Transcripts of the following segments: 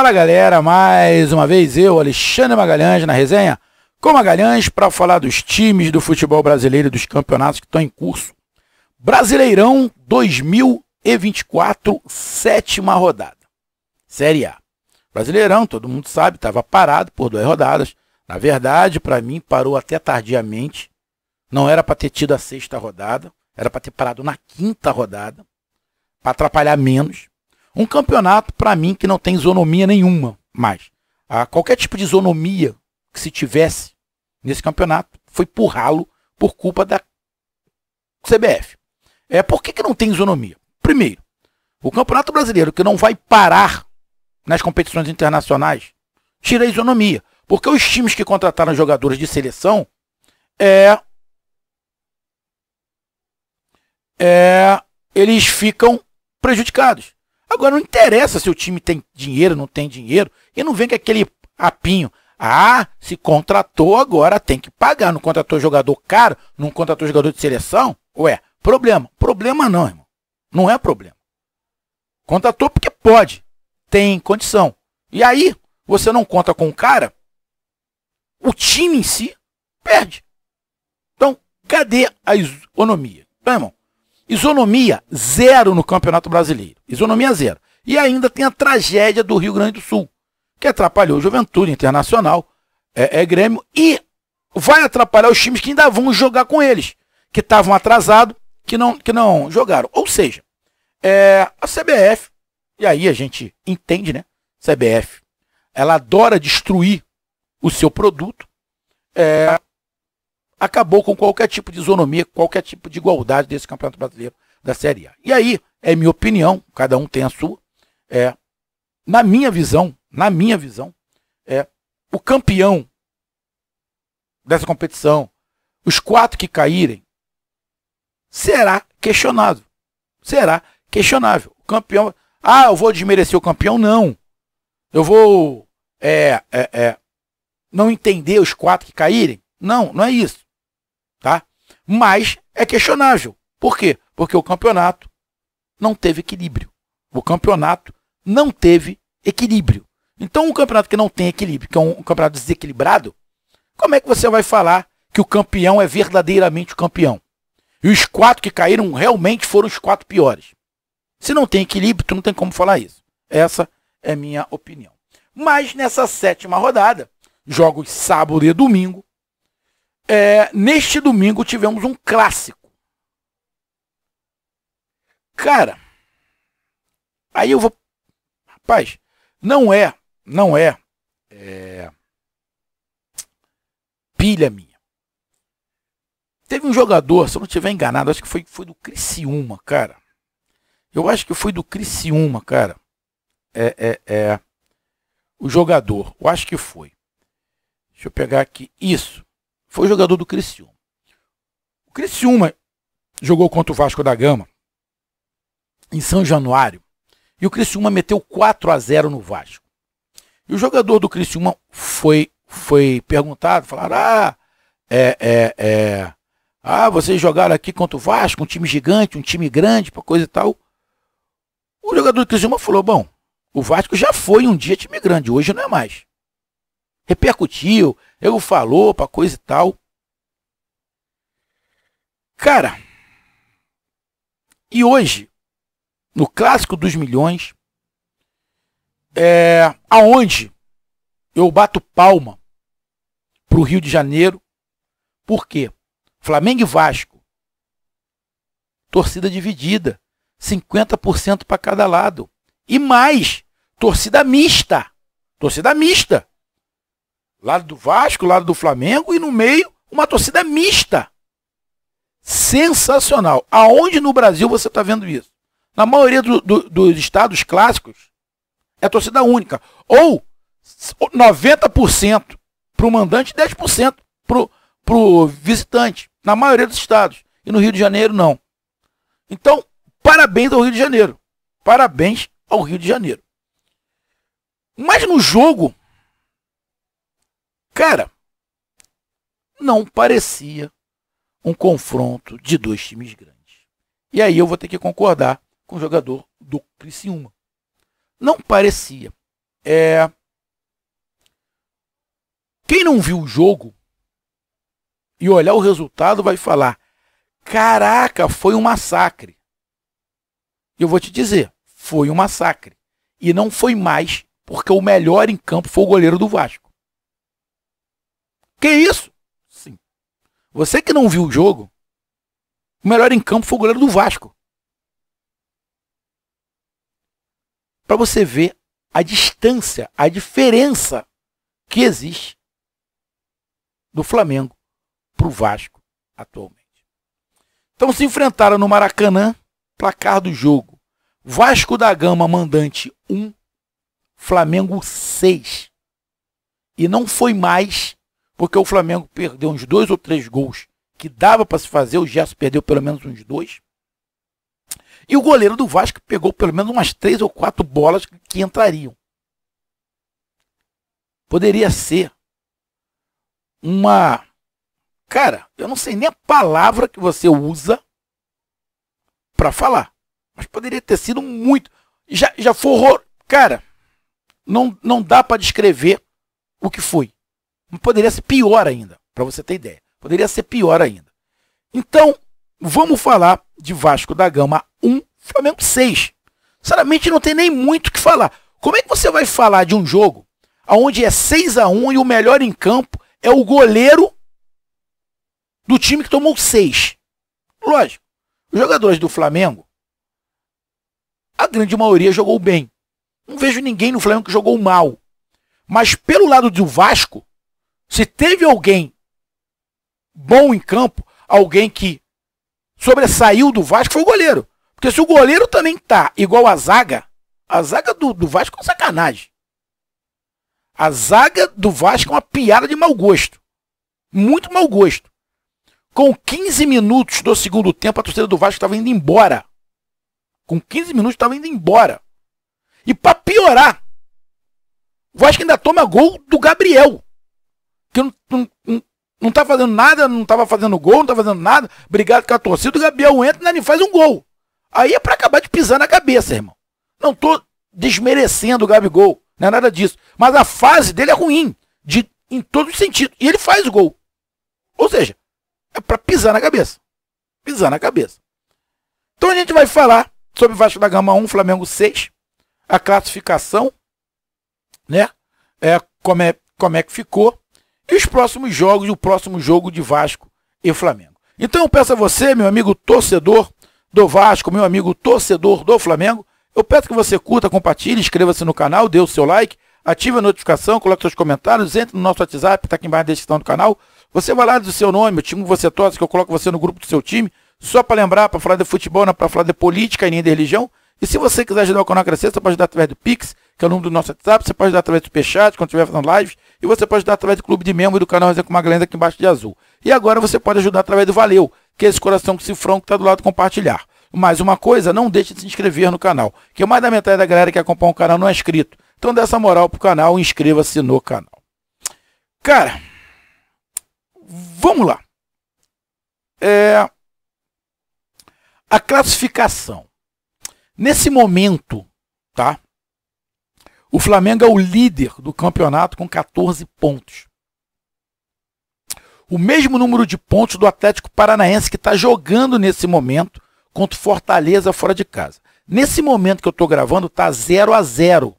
Fala galera, mais uma vez eu, Alexandre Magalhães, na resenha com Magalhães para falar dos times do futebol brasileiro e dos campeonatos que estão em curso. Brasileirão 2024, sétima rodada. Série A. Brasileirão, todo mundo sabe, estava parado por duas rodadas. Na verdade, para mim, parou até tardiamente. Não era para ter tido a sexta rodada, era para ter parado na quinta rodada, para atrapalhar menos. Um campeonato, para mim, que não tem isonomia nenhuma mais. Ah, qualquer tipo de isonomia que se tivesse nesse campeonato foi por ralo por culpa da CBF. É, por que, que não tem isonomia? Primeiro, o Campeonato Brasileiro, que não vai parar nas competições internacionais, tira a isonomia. Porque os times que contrataram jogadores de seleção é, é, eles ficam prejudicados. Agora, não interessa se o time tem dinheiro, não tem dinheiro, e não vem com aquele apinho. Ah, se contratou agora, tem que pagar. Não contratou jogador caro, não contratou jogador de seleção? Ué, problema. Problema não, irmão. Não é problema. Contratou porque pode, tem condição. E aí, você não conta com o cara, o time em si perde. Então, cadê a isonomia? Então, irmão, Isonomia zero no Campeonato Brasileiro. Isonomia zero. E ainda tem a tragédia do Rio Grande do Sul, que atrapalhou Juventude Internacional, é, é Grêmio, e vai atrapalhar os times que ainda vão jogar com eles, que estavam atrasados, que não, que não jogaram. Ou seja, é, a CBF, e aí a gente entende, né? CBF, ela adora destruir o seu produto. É, acabou com qualquer tipo de isonomia, qualquer tipo de igualdade desse Campeonato Brasileiro da Série A. E aí, é minha opinião, cada um tem a sua, é, na minha visão, na minha visão, é, o campeão dessa competição, os quatro que caírem, será questionado. Será questionável. O campeão. Ah, eu vou desmerecer o campeão? Não. Eu vou. É, é, é, não entender os quatro que caírem? Não, não é isso tá? Mas é questionável. Por quê? Porque o campeonato não teve equilíbrio. O campeonato não teve equilíbrio. Então, um campeonato que não tem equilíbrio, que é um campeonato desequilibrado, como é que você vai falar que o campeão é verdadeiramente o campeão? E os quatro que caíram realmente foram os quatro piores. Se não tem equilíbrio, tu não tem como falar isso. Essa é minha opinião. Mas nessa sétima rodada, jogos sábado e domingo, é, neste domingo tivemos um clássico. Cara, aí eu vou. Rapaz, não é, não é, é pilha minha. Teve um jogador, se eu não estiver enganado, acho que foi, foi do Criciúma, cara. Eu acho que foi do Criciúma, cara. É, é, é. O jogador, eu acho que foi. Deixa eu pegar aqui. Isso foi jogador do Criciúma. O Criciúma jogou contra o Vasco da Gama em São Januário e o Criciúma meteu 4 a 0 no Vasco. E o jogador do Criciúma foi foi perguntado, falaram: "Ah, é, é, é, ah, vocês jogaram aqui contra o Vasco, um time gigante, um time grande, para coisa e tal". O jogador do Criciúma falou: "Bom, o Vasco já foi um dia time grande, hoje não é mais repercutiu, eu falou para coisa e tal. Cara, e hoje, no clássico dos milhões, é aonde eu bato palma pro Rio de Janeiro, Por quê? Flamengo e Vasco, torcida dividida, 50% para cada lado. E mais, torcida mista. Torcida mista lado do Vasco, lado do Flamengo e no meio uma torcida mista. Sensacional. Aonde no Brasil você está vendo isso? Na maioria do, do, dos estados clássicos é torcida única. Ou 90% para o mandante e 10% para o visitante. Na maioria dos estados. E no Rio de Janeiro, não. Então, parabéns ao Rio de Janeiro. Parabéns ao Rio de Janeiro. Mas no jogo, Cara, não parecia um confronto de dois times grandes. E aí eu vou ter que concordar com o jogador do Criciúma. Não parecia. É... Quem não viu o jogo e olhar o resultado vai falar: caraca, foi um massacre. Eu vou te dizer, foi um massacre. E não foi mais, porque o melhor em campo foi o goleiro do Vasco. Que isso? Sim. Você que não viu o jogo, o melhor em campo foi o goleiro do Vasco. Para você ver a distância, a diferença que existe do Flamengo para o Vasco atualmente. Então se enfrentaram no Maracanã, placar do jogo. Vasco da Gama mandante 1, Flamengo 6. E não foi mais porque o Flamengo perdeu uns dois ou três gols que dava para se fazer, o Gerson perdeu pelo menos uns dois. E o goleiro do Vasco pegou pelo menos umas três ou quatro bolas que entrariam. Poderia ser uma. Cara, eu não sei nem a palavra que você usa para falar. Mas poderia ter sido muito. Já, já foi horror. Cara, não, não dá para descrever o que foi. Poderia ser pior ainda, para você ter ideia. Poderia ser pior ainda. Então, vamos falar de Vasco da Gama 1, Flamengo 6. Sinceramente, não tem nem muito o que falar. Como é que você vai falar de um jogo onde é 6 a 1 e o melhor em campo é o goleiro do time que tomou 6? Lógico, os jogadores do Flamengo, a grande maioria jogou bem. Não vejo ninguém no Flamengo que jogou mal. Mas pelo lado do Vasco, se teve alguém bom em campo, alguém que sobressaiu do Vasco, foi o goleiro. Porque se o goleiro também tá igual a zaga, a zaga do, do Vasco é uma sacanagem. A zaga do Vasco é uma piada de mau gosto. Muito mau gosto. Com 15 minutos do segundo tempo, a torcida do Vasco estava indo embora. Com 15 minutos estava indo embora. E para piorar, o Vasco ainda toma gol do Gabriel que não, não, não tá fazendo nada, não tava fazendo gol, não tá fazendo nada, brigado com a torcida, o Gabriel entra né, e faz um gol. Aí é para acabar de pisar na cabeça, irmão. Não tô desmerecendo o Gabigol, não é nada disso. Mas a fase dele é ruim, de, em todos os sentidos. E ele faz o gol. Ou seja, é para pisar na cabeça. Pisar na cabeça. Então a gente vai falar sobre Vasco da Gama 1, Flamengo 6, a classificação, né? É, como, é, como é que ficou. E os próximos jogos, o próximo jogo de Vasco e Flamengo. Então eu peço a você, meu amigo torcedor do Vasco, meu amigo torcedor do Flamengo, eu peço que você curta, compartilhe, inscreva-se no canal, dê o seu like, ative a notificação, coloque seus comentários, entre no nosso WhatsApp, está aqui embaixo na descrição do canal. Você vai lá do seu nome, o time que você torce, que eu coloco você no grupo do seu time, só para lembrar, para falar de futebol, não para falar de política e nem de religião. E se você quiser ajudar o canal a crescer, você pode ajudar através do Pix, que é o número do nosso WhatsApp. Você pode dar através do Superchat, quando estiver fazendo live. E você pode dar através do Clube de Membro do canal Resenha Magalhães aqui embaixo de azul. E agora você pode ajudar através do Valeu, que é esse coração que se que está do lado compartilhar. Mais uma coisa, não deixe de se inscrever no canal, que é mais da metade da galera que acompanha o canal não é inscrito. Então dê essa moral pro canal e inscreva-se no canal. Cara, vamos lá. É... A classificação. Nesse momento, tá? O Flamengo é o líder do campeonato com 14 pontos. O mesmo número de pontos do Atlético Paranaense que está jogando nesse momento contra o Fortaleza fora de casa. Nesse momento que eu estou gravando, está 0 a 0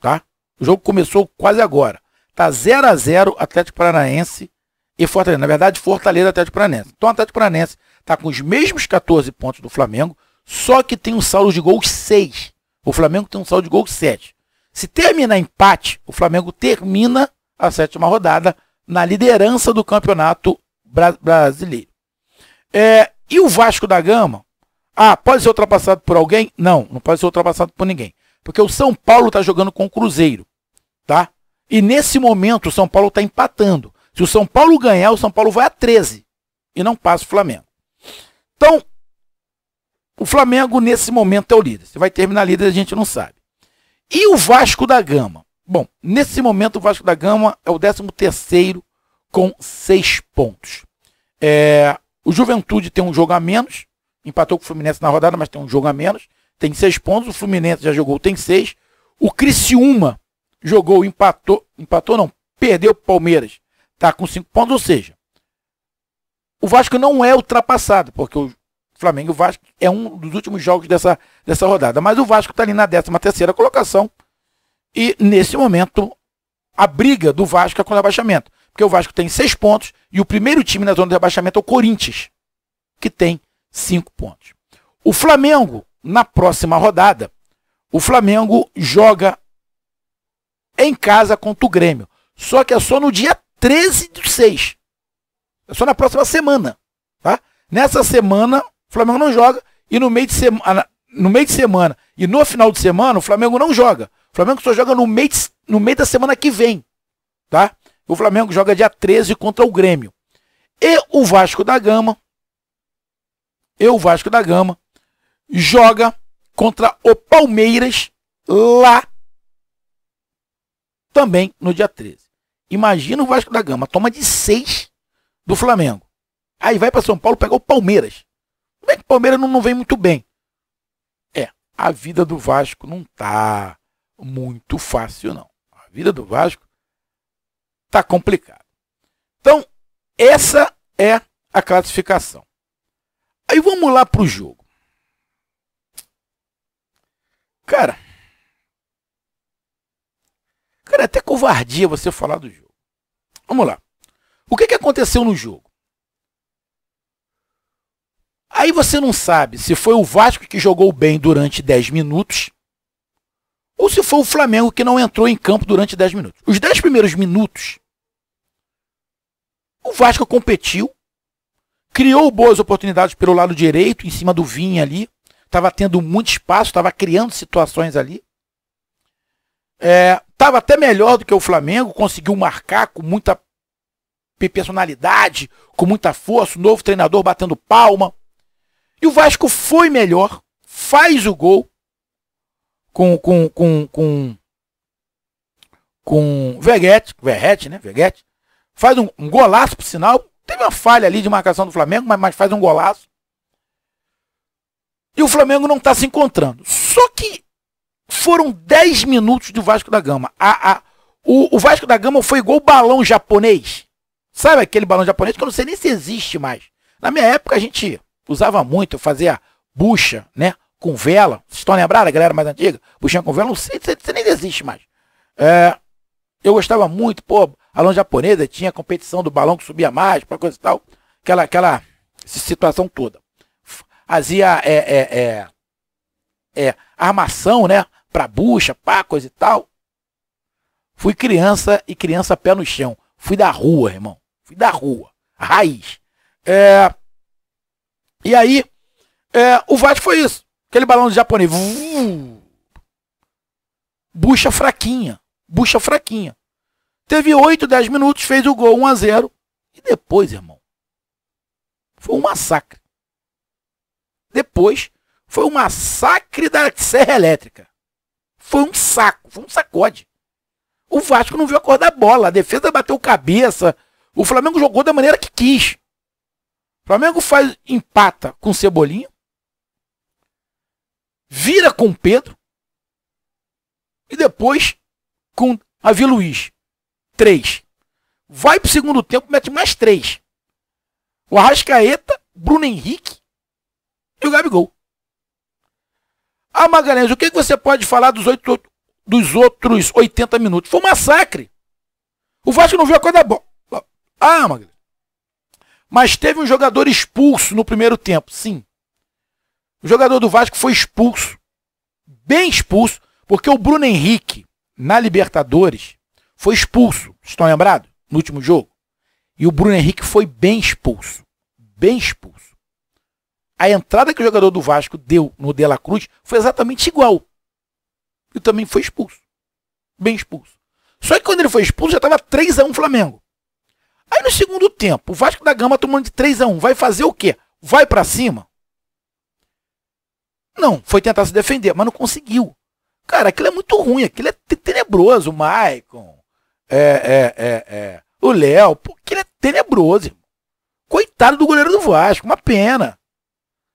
tá? O jogo começou quase agora. Está 0 a 0 Atlético Paranaense e Fortaleza. Na verdade, Fortaleza e Atlético Paranaense. Então, o Atlético Paranaense está com os mesmos 14 pontos do Flamengo, só que tem um saldo de gols 6. O Flamengo tem um saldo de gols 7. Se terminar empate, o Flamengo termina a sétima rodada na liderança do campeonato bra brasileiro. É, e o Vasco da Gama? Ah, pode ser ultrapassado por alguém? Não, não pode ser ultrapassado por ninguém. Porque o São Paulo está jogando com o Cruzeiro. Tá? E nesse momento o São Paulo está empatando. Se o São Paulo ganhar, o São Paulo vai a 13 e não passa o Flamengo. Então, o Flamengo nesse momento é o líder. Se vai terminar líder, a gente não sabe. E o Vasco da Gama? Bom, nesse momento o Vasco da Gama é o 13 terceiro com 6 pontos. É, o Juventude tem um jogo a menos, empatou com o Fluminense na rodada, mas tem um jogo a menos, tem 6 pontos, o Fluminense já jogou, tem 6. O Criciúma jogou, empatou, empatou não, perdeu o Palmeiras, tá com 5 pontos, ou seja, o Vasco não é ultrapassado, porque o Flamengo e Vasco é um dos últimos jogos dessa, dessa rodada. Mas o Vasco está ali na 13 terceira colocação. E nesse momento, a briga do Vasco é com o rebaixamento. Porque o Vasco tem seis pontos e o primeiro time na zona de rebaixamento é o Corinthians, que tem cinco pontos. O Flamengo, na próxima rodada, o Flamengo joga em casa contra o Grêmio. Só que é só no dia 13 de 6. É só na próxima semana. Tá? Nessa semana, o Flamengo não joga e no meio de semana, ah, no meio de semana e no final de semana o Flamengo não joga. O Flamengo só joga no meio, de, no meio da semana que vem, tá? O Flamengo joga dia 13 contra o Grêmio. E o Vasco da Gama, e o Vasco da Gama joga contra o Palmeiras lá também no dia 13. Imagina o Vasco da Gama, toma de 6 do Flamengo. Aí vai para São Paulo pegar o Palmeiras. Bem que o Palmeiras não, não vem muito bem. É, a vida do Vasco não tá muito fácil, não. A vida do Vasco tá complicada. Então, essa é a classificação. Aí vamos lá pro jogo. Cara. Cara, é até covardia você falar do jogo. Vamos lá. O que, que aconteceu no jogo? Aí você não sabe se foi o Vasco que jogou bem durante 10 minutos ou se foi o Flamengo que não entrou em campo durante 10 minutos. Os 10 primeiros minutos, o Vasco competiu, criou boas oportunidades pelo lado direito, em cima do Vinha ali. Estava tendo muito espaço, estava criando situações ali. Estava é, até melhor do que o Flamengo, conseguiu marcar com muita personalidade, com muita força, o novo treinador batendo palma. E o Vasco foi melhor, faz o gol com com com com com Verguete, Verrete, né? Verguete. Faz um, um golaço por sinal. Teve uma falha ali de marcação do Flamengo, mas, mas faz um golaço. E o Flamengo não está se encontrando. Só que foram 10 minutos do Vasco da Gama. A, a, o, o Vasco da Gama foi igual o balão japonês. Sabe aquele balão japonês que eu não sei nem se existe mais. Na minha época a gente usava muito, fazia bucha, né? Com vela. Vocês estão lembrados, a galera mais antiga? Buchinha com vela, não sei, você, nem existe mais. É, eu gostava muito, pô, lã japonesa, tinha competição do balão que subia mais, para coisa e tal. Aquela, aquela situação toda. Fazia é é, é, é, armação, né? Pra bucha, pá, coisa e tal. Fui criança e criança pé no chão. Fui da rua, irmão. Fui da rua. raiz. É, e aí, é, o Vasco foi isso. Aquele balão de japonês. bucha fraquinha. Bucha fraquinha. Teve 8, 10 minutos, fez o gol 1 a 0 E depois, irmão, foi um massacre. Depois, foi um massacre da Serra Elétrica. Foi um saco, foi um sacode. O Vasco não viu acordar bola, a defesa bateu cabeça. O Flamengo jogou da maneira que quis. Flamengo faz empata com Cebolinha, vira com Pedro e depois com Avi Luiz. Três. Vai pro segundo tempo, mete mais três. O Arrascaeta, Bruno Henrique e o Gabigol. Ah, Magalhães, o que você pode falar dos, oito, dos outros 80 minutos? Foi um massacre. O Vasco não viu a coisa boa. Ah, Magalhães. Mas teve um jogador expulso no primeiro tempo, sim. O jogador do Vasco foi expulso, bem expulso, porque o Bruno Henrique, na Libertadores, foi expulso, estão lembrados? No último jogo. E o Bruno Henrique foi bem expulso. Bem expulso. A entrada que o jogador do Vasco deu no De La Cruz foi exatamente igual. E também foi expulso. Bem expulso. Só que quando ele foi expulso, já estava 3 a 1 Flamengo. Aí no segundo tempo, o Vasco da Gama tomando de 3 a 1 vai fazer o quê? Vai para cima? Não, foi tentar se defender, mas não conseguiu. Cara, aquilo é muito ruim, aquilo é tenebroso, o Maicon, é, é, é, é, o Léo, porque ele é tenebroso. Irmão. Coitado do goleiro do Vasco, uma pena.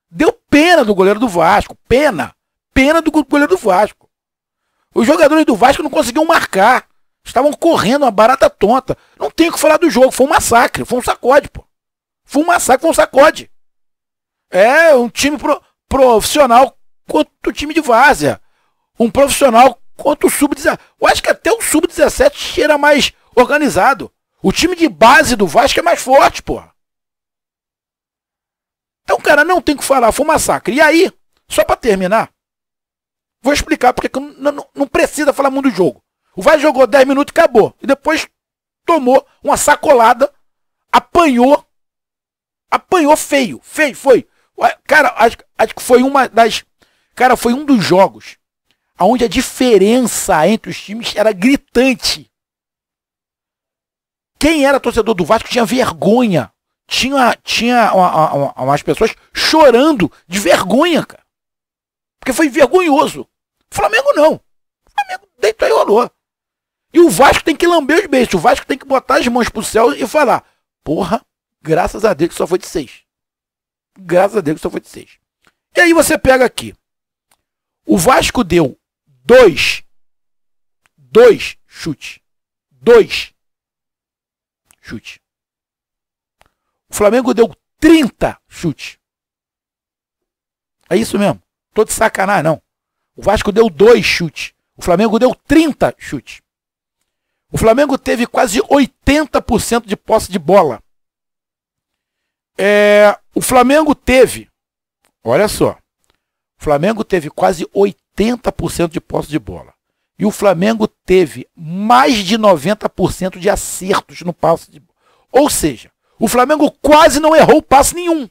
Deu pena do goleiro do Vasco, pena. Pena do goleiro do Vasco. Os jogadores do Vasco não conseguiam marcar. Estavam correndo uma barata tonta. Não tem o que falar do jogo. Foi um massacre. Foi um sacode, pô. Foi um massacre, foi um sacode. É um time pro, profissional contra o time de várzea. Um profissional contra o sub-17. Eu acho que até o sub-17 era mais organizado. O time de base do Vasco é mais forte, pô. Então, cara, não tem o que falar. Foi um massacre. E aí, só para terminar, vou explicar porque não, não, não precisa falar muito do jogo. O Vasco jogou 10 minutos e acabou. E depois tomou uma sacolada, apanhou, apanhou feio, feio, foi. Cara, acho, acho que foi uma das. Cara, foi um dos jogos onde a diferença entre os times era gritante. Quem era torcedor do Vasco tinha vergonha. Tinha, tinha uma, uma, umas pessoas chorando de vergonha, cara. Porque foi vergonhoso. O Flamengo não. O Flamengo deitou e rolou. E o Vasco tem que lamber os beijos. O Vasco tem que botar as mãos pro céu e falar: Porra, graças a Deus que só foi de seis. Graças a Deus que só foi de seis. E aí você pega aqui. O Vasco deu dois. Dois chutes. Dois chutes. O Flamengo deu 30 chutes. É isso mesmo. Tô de sacanagem, não. O Vasco deu dois chutes. O Flamengo deu 30 chutes. O Flamengo teve quase 80% de posse de bola. É, o Flamengo teve, olha só, o Flamengo teve quase 80% de posse de bola. E o Flamengo teve mais de 90% de acertos no passe de bola. Ou seja, o Flamengo quase não errou passe nenhum.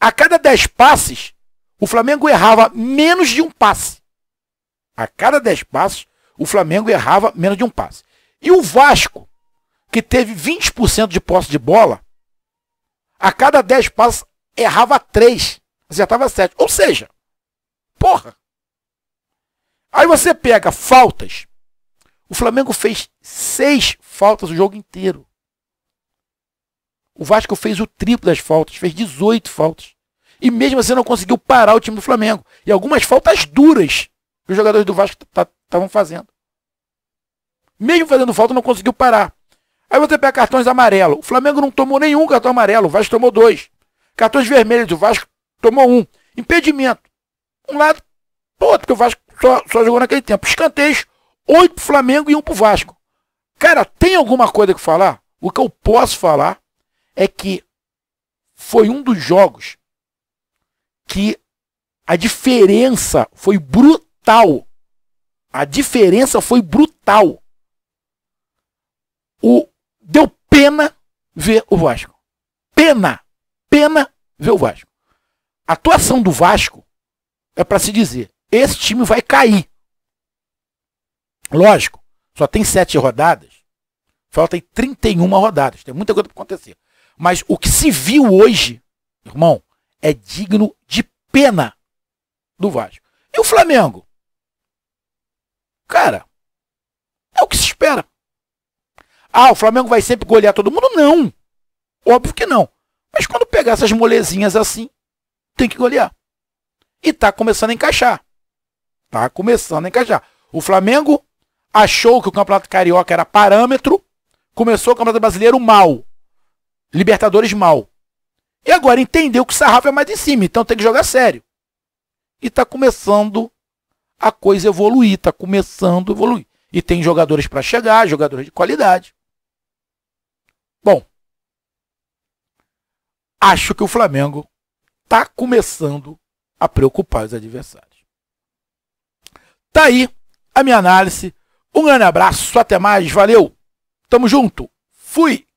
A cada 10 passes, o Flamengo errava menos de um passe. A cada 10 passes, o Flamengo errava menos de um passe. E o Vasco, que teve 20% de posse de bola, a cada 10 passes errava 3, acertava 7. Ou seja, porra. Aí você pega faltas. O Flamengo fez 6 faltas o jogo inteiro. O Vasco fez o triplo das faltas, fez 18 faltas. E mesmo assim não conseguiu parar o time do Flamengo. E algumas faltas duras que os jogadores do Vasco tá Estavam fazendo. Mesmo fazendo falta, não conseguiu parar. Aí você pega cartões amarelo. O Flamengo não tomou nenhum cartão amarelo, o Vasco tomou dois. Cartões vermelhos, o Vasco tomou um. Impedimento. Um lado, outro, porque o Vasco só, só jogou naquele tempo. Escanteios, oito pro Flamengo e um pro Vasco. Cara, tem alguma coisa que falar? O que eu posso falar é que foi um dos jogos que a diferença foi brutal a diferença foi brutal. O deu pena ver o Vasco. Pena, pena ver o Vasco. A atuação do Vasco é para se dizer, esse time vai cair. Lógico, só tem sete rodadas. Faltam 31 rodadas. Tem muita coisa para acontecer. Mas o que se viu hoje, irmão, é digno de pena do Vasco. E o Flamengo? Cara, é o que se espera. Ah, o Flamengo vai sempre golear todo mundo? Não. Óbvio que não. Mas quando pegar essas molezinhas assim, tem que golear. E tá começando a encaixar. Tá começando a encaixar. O Flamengo achou que o Campeonato Carioca era parâmetro, começou o Campeonato Brasileiro mal. Libertadores mal. E agora entendeu que o sarrafo é mais em cima, então tem que jogar sério. E tá começando a coisa evoluir, está começando a evoluir. E tem jogadores para chegar, jogadores de qualidade. Bom, acho que o Flamengo está começando a preocupar os adversários. Tá aí a minha análise. Um grande abraço, até mais, valeu, tamo junto, fui!